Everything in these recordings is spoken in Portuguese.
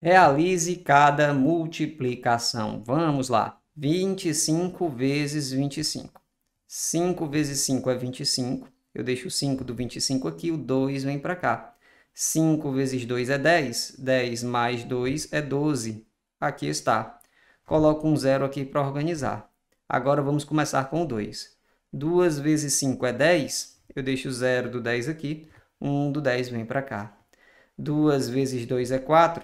Realize cada multiplicação. Vamos lá. 25 vezes 25. 5 vezes 5 é 25. Eu deixo o 5 do 25 aqui, o 2 vem para cá. 5 vezes 2 é 10. 10 mais 2 é 12. Aqui está. Coloco um zero aqui para organizar. Agora vamos começar com o 2. 2 vezes 5 é 10. Eu deixo o zero do 10 aqui. 1 um do 10 vem para cá. 2 vezes 2 é 4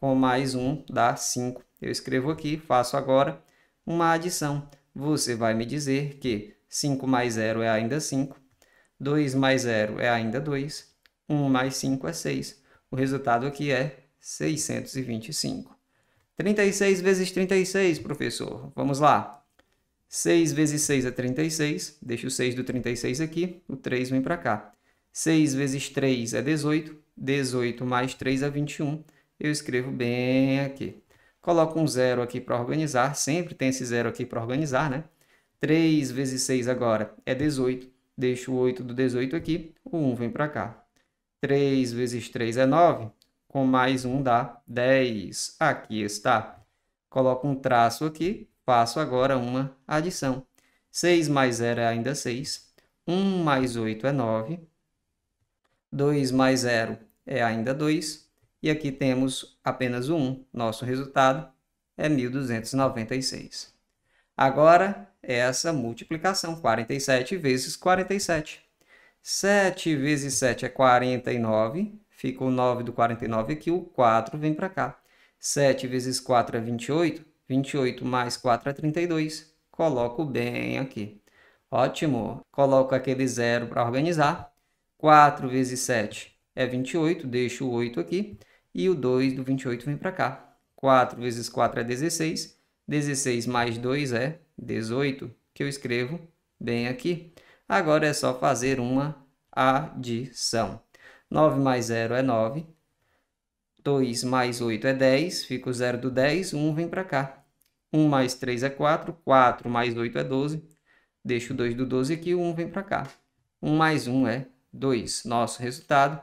com mais 1 dá 5. Eu escrevo aqui, faço agora uma adição. Você vai me dizer que 5 mais 0 é ainda 5, 2 mais 0 é ainda 2, 1 mais 5 é 6. O resultado aqui é 625. 36 vezes 36, professor. Vamos lá. 6 vezes 6 é 36. Deixa o 6 do 36 aqui, o 3 vem para cá. 6 vezes 3 é 18. 18 mais 3 é 21 eu escrevo bem aqui. Coloco um zero aqui para organizar, sempre tem esse zero aqui para organizar, né? 3 vezes 6 agora é 18, deixo o 8 do 18 aqui, o 1 vem para cá. 3 vezes 3 é 9, com mais 1 dá 10. Aqui está. Coloco um traço aqui, faço agora uma adição. 6 mais 0 é ainda 6, 1 mais 8 é 9, 2 mais 0 é ainda 2, e aqui temos apenas o 1. Nosso resultado é 1296. Agora, é essa multiplicação, 47 vezes 47. 7 vezes 7 é 49, fica o 9 do 49 aqui, o 4 vem para cá. 7 vezes 4 é 28, 28 mais 4 é 32. Coloco bem aqui. Ótimo! Coloco aquele zero para organizar. 4 vezes 7 é 28, deixo o 8 aqui e o 2 do 28 vem para cá. 4 vezes 4 é 16, 16 mais 2 é 18, que eu escrevo bem aqui. Agora é só fazer uma adição. 9 mais 0 é 9, 2 mais 8 é 10, fica o 0 do 10, 1 vem para cá. 1 mais 3 é 4, 4 mais 8 é 12, deixo o 2 do 12 aqui, o 1 vem para cá. 1 mais 1 é 2. Nosso resultado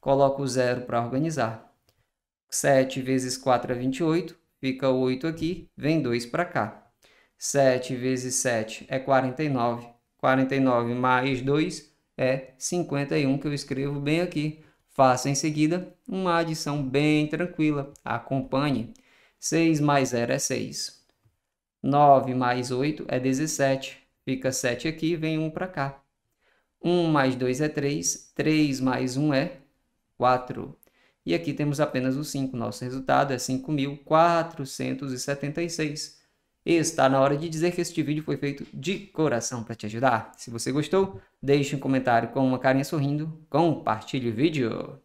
coloco o zero para organizar. 7 vezes 4 é 28, fica 8 aqui, vem 2 para cá. 7 vezes 7 é 49, 49 mais 2 é 51, que eu escrevo bem aqui. Faça em seguida uma adição bem tranquila, acompanhe. 6 mais 0 é 6. 9 mais 8 é 17, fica 7 aqui, vem 1 para cá. 1 mais 2 é 3, 3 mais 1 é 4. E aqui temos apenas o 5. Nosso resultado é 5.476. Está na hora de dizer que este vídeo foi feito de coração para te ajudar. Se você gostou, deixe um comentário com uma carinha sorrindo, compartilhe o vídeo.